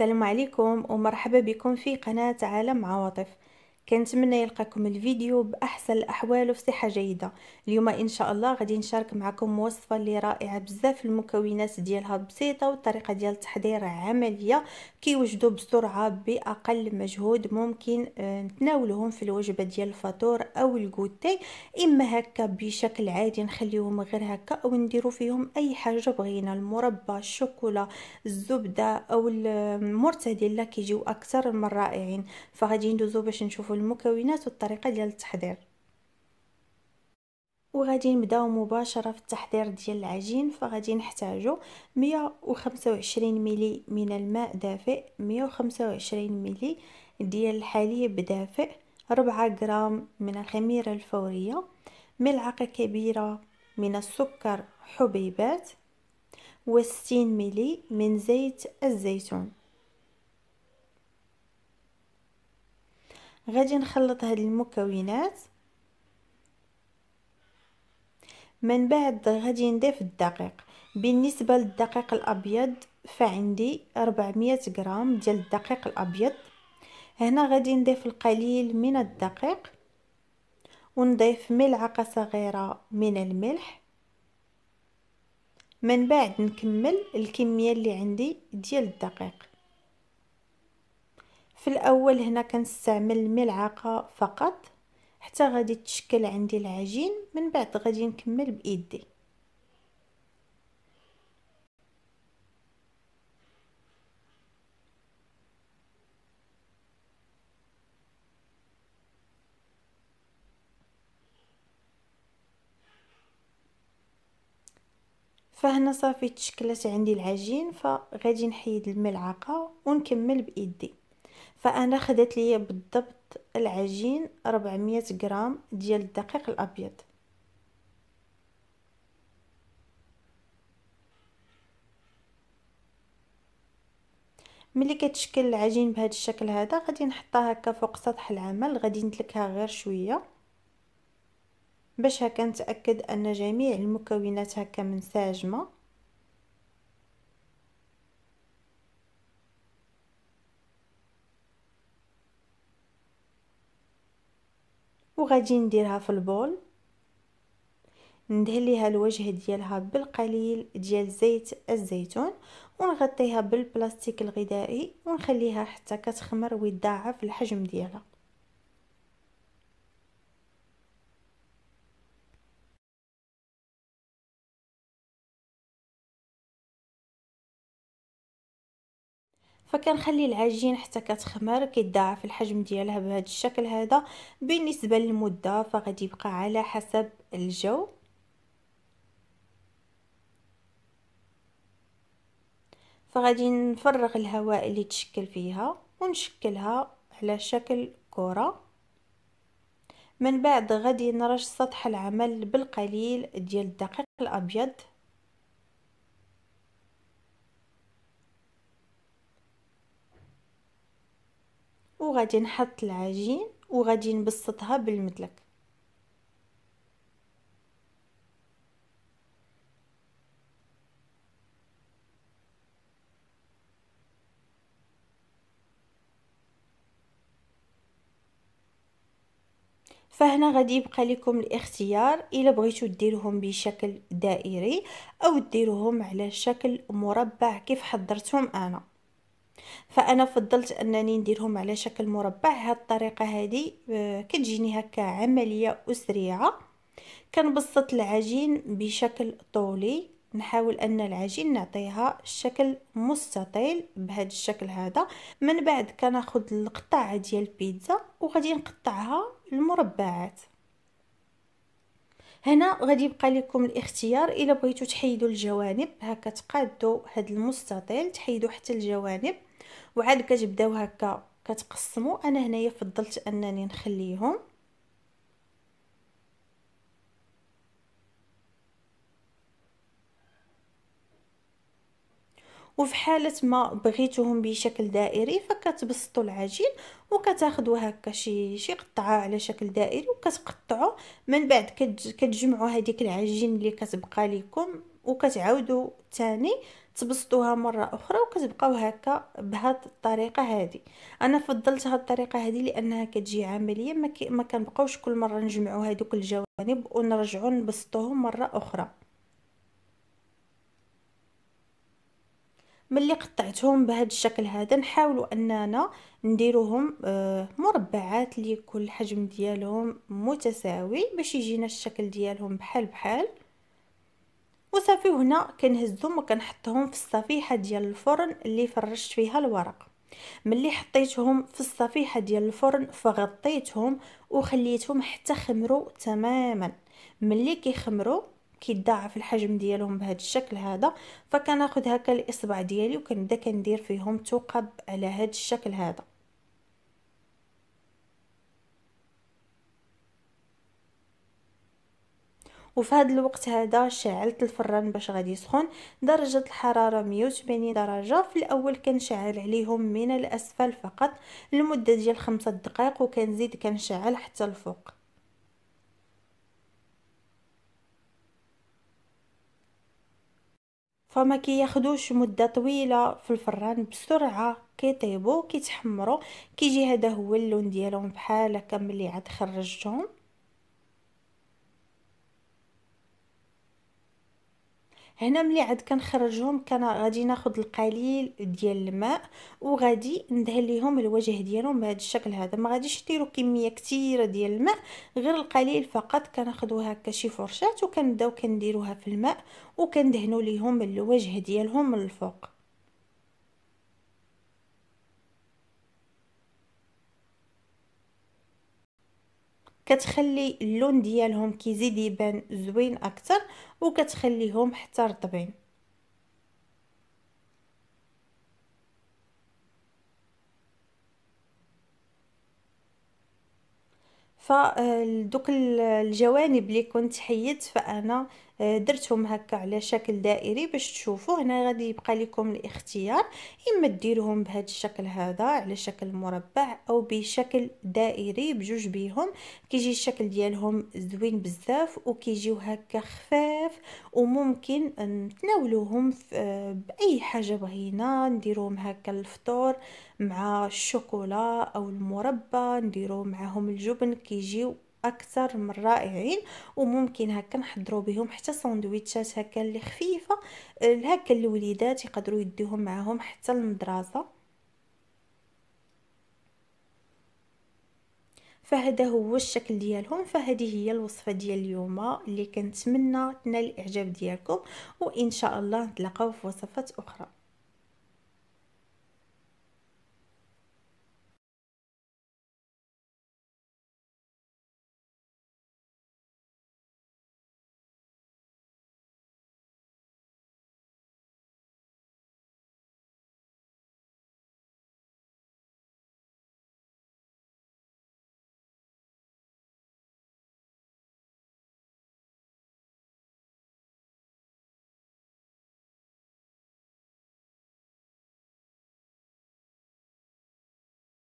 السلام عليكم ومرحبا بكم في قناة عالم عواطف كنتمنى يلقاكم الفيديو باحسن الاحوال وفي صحه جيده اليوم ان شاء الله غادي نشارك معكم وصفه اللي رائعه بزاف المكونات ديالها بسيطه والطريقه ديال التحضير عمليه كيوجدوا بسرعه باقل مجهود ممكن آه، نتناولهم في الوجبه ديال الفطور او الكوتي اما هكا بشكل عادي نخليهم غير هكا او نديرو فيهم اي حاجه بغينا المربى الشوكولا الزبده او المرتدله كيجيو اكثر من رائعين فغادي ندوزو باش نشوفو والمكونات والطريقه ديال التحضير وغادي نبداو مباشره في التحضير ديال العجين فغادي نحتاجو 125 ملي من الماء دافئ 125 ملي ديال الحليب دافئ 4 غرام من الخميره الفوريه ملعقه كبيره من السكر حبيبات و 60 ملي من زيت الزيتون غادي نخلط هاد المكونات من بعد غادي نضيف الدقيق بالنسبه للدقيق الابيض فعندي 400 غرام ديال الدقيق الابيض هنا غادي نضيف القليل من الدقيق ونضيف ملعقه صغيره من الملح من بعد نكمل الكميه اللي عندي ديال الدقيق في الاول هنا كنستعمل الملعقه فقط حتى غادي تشكل عندي العجين من بعد غادي نكمل بايدي فهنا صافي تشكلت عندي العجين فغادي نحيد الملعقه ونكمل بايدي فانا خدت ليا بالضبط العجين 400 غرام ديال الدقيق الابيض ملي كتشكل العجين بهذا الشكل هذا غادي نحطها هكا فوق سطح العمل غادي نتلكها غير شويه باش هكا نتاكد ان جميع المكونات هكا منسجمه وغادي نديرها في البول ندهن ليها الوجه ديالها بالقليل ديال زيت الزيتون ونغطيها بالبلاستيك الغذائي ونخليها حتى كتخمر ويتضاعف الحجم ديالها فكنخلي العجين حتى كتخمر كيتضاعف الحجم ديالها بهذا الشكل هذا بالنسبه للمده فغادي يبقى على حسب الجو فغادي نفرغ الهواء اللي تشكل فيها ونشكلها على شكل كره من بعد غادي نرش سطح العمل بالقليل ديال الدقيق الابيض وغادي نحط العجين وغادي نبسطها بالمدلك فهنا غادي يبقى لكم الاختيار الا بغيتو ديروهم بشكل دائري او ديروهم على شكل مربع كيف حضرتهم انا فانا فضلت انني نديرهم على شكل مربع هاد الطريقه هذه آه، كتجيني هكا عمليه وسريعه كنبسط العجين بشكل طولي نحاول ان العجين نعطيها شكل مستطيل بهذا الشكل هذا من بعد كناخذ القطع ديال البيتزا وغادي نقطعها المربعات هنا غادي يبقى لكم الاختيار الا بغيتو تحيدوا الجوانب هكا تقادوا هذا المستطيل تحيدوا حتى الجوانب وعاد كتبداو هكا كتقسموا انا هنايا فضلت انني نخليهم وفي حالة ما بغيتوهم بشكل دائري فكتبسطوا العجين وكتاخدوا هكا شي شي قطعه على شكل دائري وكتقطعوا من بعد كتجمعوا هذيك العجين اللي كتبقى لكم وكتعاودوا تاني تبسطوها مره اخرى وكتبقاو هكا بهاد الطريقه هادي انا فضلت هاد الطريقه هادي لانها كتجي عمليه ما, ما كنبقاوش كل مره نجمعوا هذوك الجوانب ونرجعوا نبسطوهم مره اخرى ملي قطعتهم بهذا الشكل هذا نحاولوا اننا نديروهم آه، مربعات لكل حجم ديالهم متساوي باش يجينا الشكل ديالهم بحال بحال وصافي وهنا كنهزهم وكنحطهم في الصفيحه ديال الفرن اللي فرشت فيها الورق ملي حطيتهم في الصفيحه ديال الفرن فغطيتهم وخليتهم حتى خمروا تماما ملي كيخمروا كيتضاعف الحجم ديالهم بهذا الشكل هذا فكناخذ هكا الاصبع ديالي وكنبدا كندير فيهم ثقب على هذا الشكل هذا وفي هذا الوقت هذا شعلت الفران باش غادي يسخن درجه الحراره 180 درجه في الاول كنشعل عليهم من الاسفل فقط لمده ديال 5 دقائق وكنزيد كنشعل حتى الفوق فما كياخدوش مده طويله في الفران بسرعه كيطيبوا كيتحمروا كيجي هذا هو اللون ديالهم بحال هكا ملي عاد خرجتهم هنا ملي عاد كنخرجهم كان غادي ناخذ القليل ديال الماء وغادي ندهن ليهم الوجه ديالهم بهذا الشكل هذا ما غاديش ديروا كميه كثيره ديال الماء غير القليل فقط كناخذوا هكا شي فرشات وكنبداو كنديروها في الماء وكندهنوا ليهم الوجه ديالهم من الفوق كتخلي اللون ديالهم كيزيد يبان زوين اكثر وكتخليهم حتى رطبين فدوك آه، الجوانب اللي كنت حيدت فانا آه، درتهم هكا على شكل دائري باش تشوفوا هنا غادي يبقى لكم الاختيار اما ديرهم بهذا الشكل هذا على شكل مربع او بشكل دائري بجوج بيهم كيجي الشكل ديالهم زوين بزاف وكيجيو هكا خفاف وممكن نتناولوهم آه، باي حاجه بغينا نديروهم هكا الفطور مع الشوكولا او المربى نديرو معاهم الجبن كيجيو اكثر من رائعين وممكن هكا نحضروا بهم حتى ساندويتشات هكا اللي خفيفه هكا الوليدات يقدروا يديهم معاهم حتى المدرسه فهذا هو الشكل ديالهم فهذه هي الوصفه ديال اليوم اللي كنتمنى تنال الاعجاب ديالكم وان شاء الله نتلاقاو في وصفات اخرى